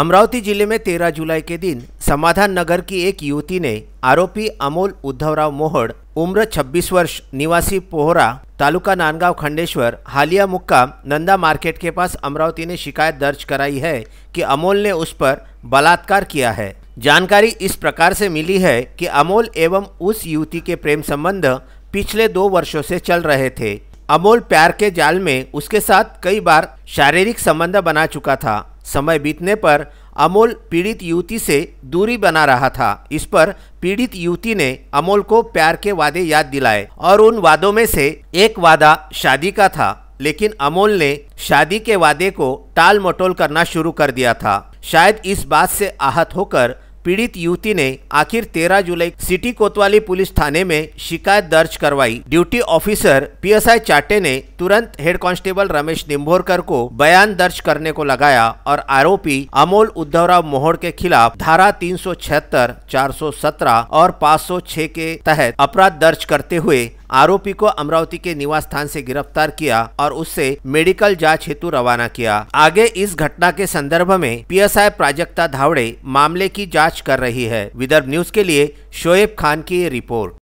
अमरावती जिले में 13 जुलाई के दिन समाधान नगर की एक युवती ने आरोपी अमोल उद्धवराव मोहड़ उम्र 26 वर्ष निवासी पोहरा तालुका नानगांव खंडेश्वर हालिया मुक्का नंदा मार्केट के पास अमरावती ने शिकायत दर्ज कराई है कि अमोल ने उस पर बलात्कार किया है जानकारी इस प्रकार से मिली है कि अमोल एवं उस युवती के प्रेम संबंध पिछले दो वर्षों से चल रहे थे अमोल प्यार के जाल में उसके साथ कई बार शारीरिक संबंध बना चुका था समय बीतने पर अमोल पीड़ित युवती से दूरी बना रहा था इस पर पीड़ित युवती ने अमोल को प्यार के वादे याद दिलाए और उन वादों में से एक वादा शादी का था लेकिन अमोल ने शादी के वादे को टाल मटोल करना शुरू कर दिया था शायद इस बात से आहत होकर पीड़ित युवती ने आखिर 13 जुलाई सिटी कोतवाली पुलिस थाने में शिकायत दर्ज करवाई ड्यूटी ऑफिसर पीएसआई चाटे ने तुरंत हेड कांस्टेबल रमेश निम्भोरकर को बयान दर्ज करने को लगाया और आरोपी अमोल उद्धवराव मोहड़ के खिलाफ धारा तीन सौ और 506 के तहत अपराध दर्ज करते हुए आरोपी को अमरावती के निवास स्थान से गिरफ्तार किया और उससे मेडिकल जांच हेतु रवाना किया आगे इस घटना के संदर्भ में पीएसआई प्राजक्ता धावड़े मामले की जाँच कर रही है विदर्भ न्यूज के लिए शोएब खान की रिपोर्ट